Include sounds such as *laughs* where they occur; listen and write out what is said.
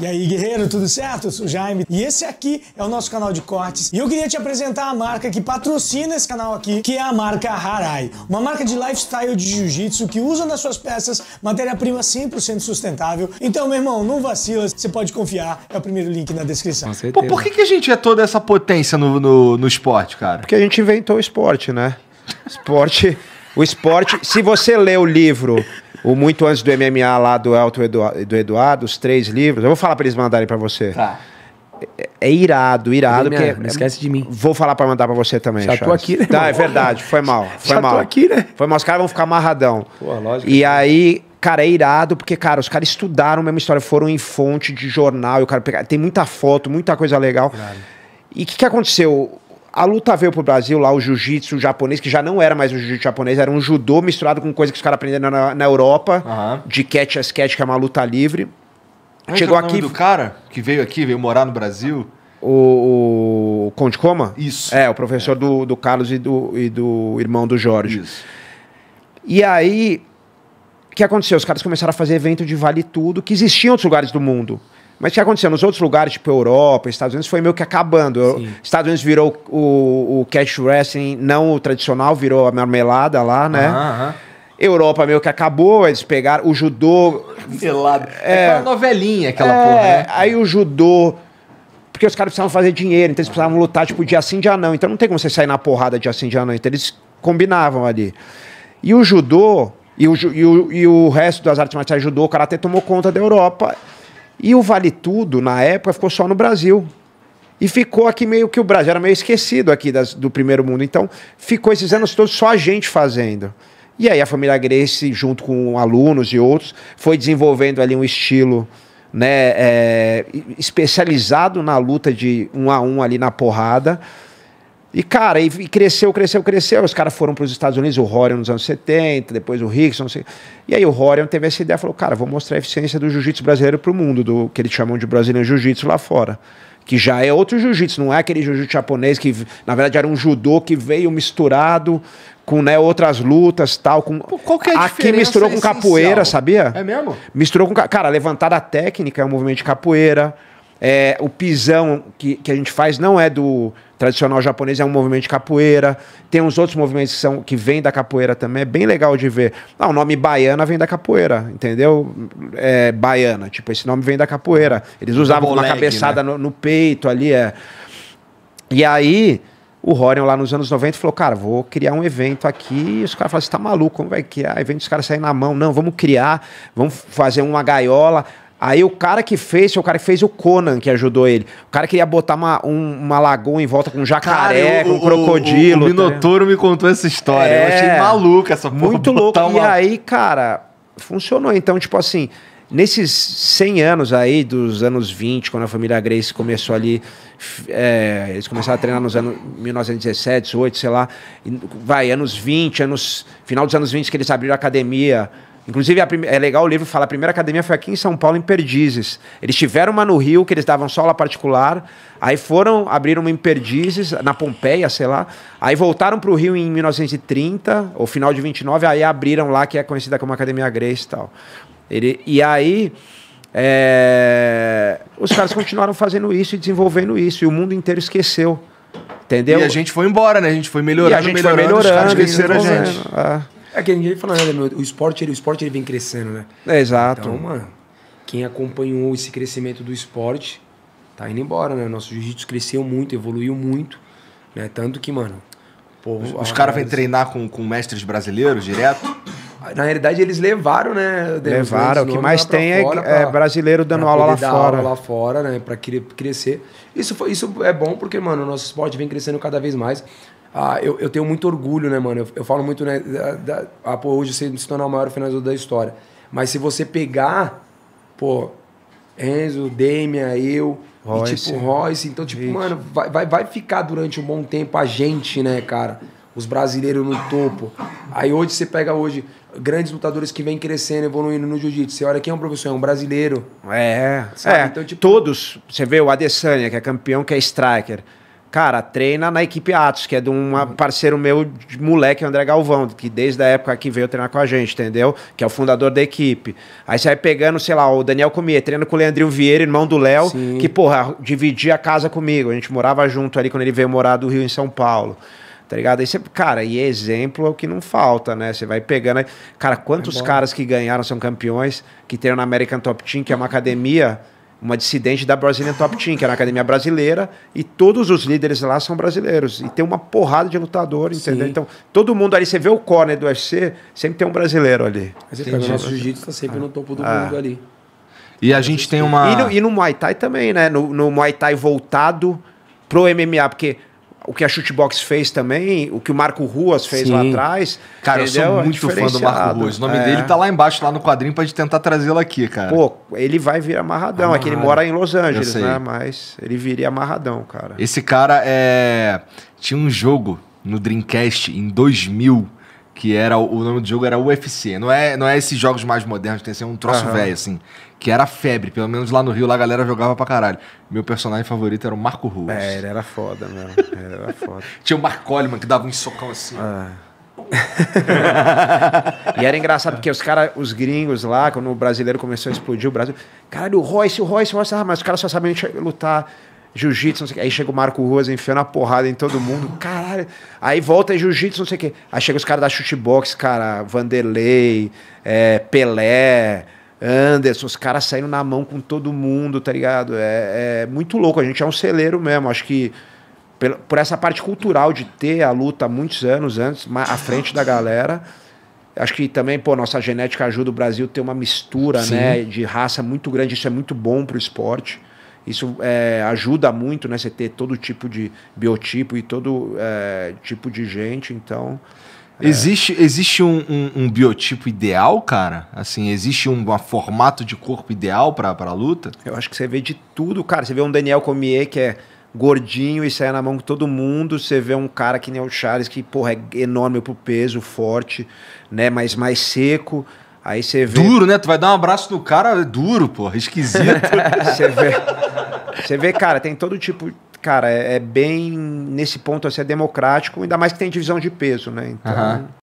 E aí, guerreiro, tudo certo? Eu sou Jaime e esse aqui é o nosso canal de cortes. E eu queria te apresentar a marca que patrocina esse canal aqui, que é a marca Harai. Uma marca de lifestyle de jiu-jitsu que usa nas suas peças matéria-prima 100% sustentável. Então, meu irmão, não vacila, você pode confiar. É o primeiro link na descrição. Pô, por que, que a gente é toda essa potência no, no, no esporte, cara? Porque a gente inventou o esporte, né? Esporte. O esporte, se você lê o livro o Muito Antes do MMA lá do Elton Eduardo, do Eduardo, os três livros. Eu vou falar para eles mandarem para você. Tá. É, é irado, irado. MMA, porque não esquece de mim. Vou falar para mandar para você também. Já Charles. aqui, né? Tá, é verdade. Foi mal. *laughs* Foi Já mal. tô aqui, né? Foi mal. Os caras vão ficar amarradão. Pô, lógico. E aí, cara, é irado, porque, cara, os caras estudaram a mesma história, foram em fonte de jornal, o cara pega... tem muita foto, muita coisa legal. Claro. E o que, que aconteceu? A luta veio pro Brasil lá, o jiu-jitsu japonês, que já não era mais um jiu-jitsu japonês, era um judô misturado com coisa que os caras aprenderam na, na Europa, uhum. de catch as catch, que é uma luta livre. É Chegou é o nome aqui. do cara que veio aqui, veio morar no Brasil? O, o Conde Coma? Isso. É, o professor é. Do, do Carlos e do, e do irmão do Jorge. Isso. E aí, o que aconteceu? Os caras começaram a fazer evento de vale tudo, que existiam outros lugares do mundo. Mas o que aconteceu? Nos outros lugares, tipo Europa, Estados Unidos, foi meio que acabando. Eu, Estados Unidos virou o, o cash wrestling, não o tradicional, virou a marmelada lá, né? Aham, Europa meio que acabou, eles pegaram o judô. marmelada É, é. uma novelinha, aquela é, porra. Né? Aí o judô. Porque os caras precisavam fazer dinheiro, então eles precisavam lutar, tipo, dia sim, dia não. Então não tem como você sair na porrada dia sim, dia não. Então eles combinavam ali. E o judô, e o, e o, e o resto das artes marciais judô, o karatê tomou conta da Europa. E o Vale Tudo, na época, ficou só no Brasil. E ficou aqui meio que o Brasil era meio esquecido aqui das, do primeiro mundo. Então, ficou esses anos todos só a gente fazendo. E aí a família Grace, junto com alunos e outros, foi desenvolvendo ali um estilo né, é, especializado na luta de um a um ali na porrada. E, cara, e, e cresceu, cresceu, cresceu. Os caras foram para os Estados Unidos, o Horion nos anos 70, depois o Rickson. sei. E aí o Horion teve essa ideia, falou, cara, vou mostrar a eficiência do jiu-jitsu brasileiro para o mundo, do que eles chamam de brasileiro jiu-jitsu lá fora. Que já é outro jiu-jitsu, não é aquele jiu-jitsu japonês que, na verdade, era um judô que veio misturado com né, outras lutas tal. Com... Qual que é a Aqui misturou com essencial. capoeira, sabia? É mesmo? Misturou com. Cara, levantar a técnica é um movimento de capoeira. É, o pisão que, que a gente faz não é do tradicional japonês, é um movimento de capoeira. Tem uns outros movimentos que, são, que vêm da capoeira também, é bem legal de ver. Ah, o nome baiana vem da capoeira, entendeu? É, baiana, tipo, esse nome vem da capoeira. Eles usavam uma cabeçada né? no, no, peito ali. É. E aí, o Rorion lá nos anos 90 falou, cara, vou criar um evento aqui. E os caras falaram, você tá maluco, como vai criar? Evento, os caras saem na mão. Não, vamos criar, vamos fazer uma gaiola. Aí o cara que fez, o cara que fez o Conan, que ajudou ele. O cara queria botar uma, um, uma lagoa em volta com jacaré, cara, com crocodilo. O, o, o Minotouro tá me contou essa história. É, eu achei é, maluca essa porra. Muito louco. Uma... E aí, cara, funcionou. Então, tipo assim, nesses 100 anos aí, dos anos 20, quando a família Grace começou ali, é, eles começaram a treinar nos anos 1917, 18, sei lá, vai, anos 20, anos, final dos anos 20 que eles abriram a academia Inclusive, é legal o livro falar a primeira academia foi aqui em São Paulo, em Perdizes. Eles tiveram uma no Rio, que eles davam só aula particular, aí foram, abriram uma em Perdizes, na Pompeia, sei lá, aí voltaram para o Rio em 1930, ou final de 29, aí abriram lá, que é conhecida como Academia Grace e tal. Ele, e aí, é, os caras continuaram fazendo isso e desenvolvendo isso, e o mundo inteiro esqueceu, entendeu? E a gente foi embora, né? A gente foi melhorando, e a gente melhorando, foi melhorando, os caras esqueceram a gente. É. É que ninguém fala nada, meu. O esporte, ele, o esporte ele vem crescendo, né? É, exato. Então, mano, quem acompanhou esse crescimento do esporte tá indo embora, né? Nosso jiu-jitsu cresceu muito, evoluiu muito, né? Tanto que, mano. os caras vêm treinar com, com mestres brasileiros direto? Na realidade, eles levaram, né? né? Levaram. O que mais tem é, é, pra, é, brasileiro dando aula lá fora. Aula lá fora, né? Pra crescer. Isso, foi, isso é bom porque, mano, o nosso esporte vem crescendo cada vez mais. Ah, eu, eu tenho muito orgulho, né, mano? Eu, eu falo muito, né? Da, da, ah, pô, hoje você se tornar o maior finalizador da história. Mas se você pegar, pô, Enzo, Demia, eu, Royce. E, tipo, Royce. Então, tipo, Gente. mano, vai, vai, vai ficar durante um bom tempo a gente, né, cara? Os brasileiros no topo. Aí hoje você pega hoje grandes lutadores que vêm crescendo, evoluindo no jiu-jitsu. Você olha quem é um professor, é um brasileiro. É, sabe? é. Então, tipo... todos. Você vê o Adesanya, que é campeão, que é striker. Cara, treina na equipe Atos, que é de um uhum. parceiro meu de moleque, André Galvão, que desde a época que veio treinar com a gente, entendeu? Que é o fundador da equipe. Aí você vai pegando, sei lá, o Daniel Comia, treina com o Leandrinho Vieira, irmão do Léo, que, porra, dividia a casa comigo. A gente morava junto ali quando ele veio morar do Rio em São Paulo tá ligado? Aí você, cara, e exemplo é o que não falta, né? Você vai pegando. Cara, quantos é caras que ganharam são campeões, que tem na American Top Team, que é uma uhum. academia uma dissidente da Brazilian Top Team, que era é uma academia brasileira, e todos os líderes lá são brasileiros. E tem uma porrada de lutador, entendeu? Sim. Então, todo mundo ali, você vê o corner do UFC, sempre tem um brasileiro ali. Mas o nosso jiu-jitsu está sempre ah. no topo do ah. mundo ali. E a gente tem uma. E no, e no Muay Thai também, né? No, no Muay Thai voltado pro MMA, porque o que a Shootbox fez também, o que o Marco Ruas fez Sim. lá atrás. Cara, entendeu? eu sou é muito é fã do Marco Ruas. O nome é. dele tá lá embaixo, lá no quadrinho, pra gente tentar trazê-lo aqui, cara. Pô, ele vai vir amarradão. Amarrado. É que ele mora em Los Angeles, né? Mas ele viria amarradão, cara. Esse cara é... tinha um jogo no Dreamcast em 2000 que era o nome do jogo era UFC. Não é, não é esses jogos mais modernos, tem ser um troço uhum. velho, assim. Que era febre, pelo menos lá no Rio, lá a galera jogava pra caralho. Meu personagem favorito era o Marco Russo É, ele era foda, mano. Ele era foda. *laughs* Tinha o Mark Coleman que dava um socão assim. Ah. *laughs* e era engraçado porque os caras, os gringos lá, quando o brasileiro começou a explodir o Brasil, caralho, o Royce, o Royce, o Royce, ah, mas os caras só sabem lutar jiu-jitsu, não sei o quê. Aí chega o Marco Ruas enfiando a porrada em todo mundo. Caralho. Aí volta é jiu-jitsu, não sei o quê. Aí chega os caras da chutebox, cara, Vanderlei, é, Pelé, Anderson, os caras saindo na mão com todo mundo, tá ligado? É, é muito louco, a gente é um celeiro mesmo. Acho que por, por essa parte cultural de ter a luta muitos anos antes, à frente da galera. Acho que também, pô, nossa genética ajuda o Brasil a ter uma mistura, Sim. né, de raça muito grande. Isso é muito bom pro esporte. Isso é, ajuda muito, né? Você ter todo tipo de biotipo e todo é, tipo de gente, então. É. Existe, existe um, um, um, biotipo ideal, cara? Assim, existe um, um formato de corpo ideal pra, pra luta? Eu acho que você vê de tudo, cara. Você vê um Daniel Comier que é gordinho e sai na mão com todo mundo. Você vê um cara que nem o Charles, que, porra, é enorme pro peso, forte, né? Mas mais seco. Aí você vê. Duro, né? Tu vai dar um abraço no cara, é duro, porra, esquisito. *laughs* Você vê. Você vê, cara, tem todo tipo. Cara, é, é, bem. Nesse ponto, assim, é democrático, ainda mais que tem divisão de peso, né? Então. Uh -huh.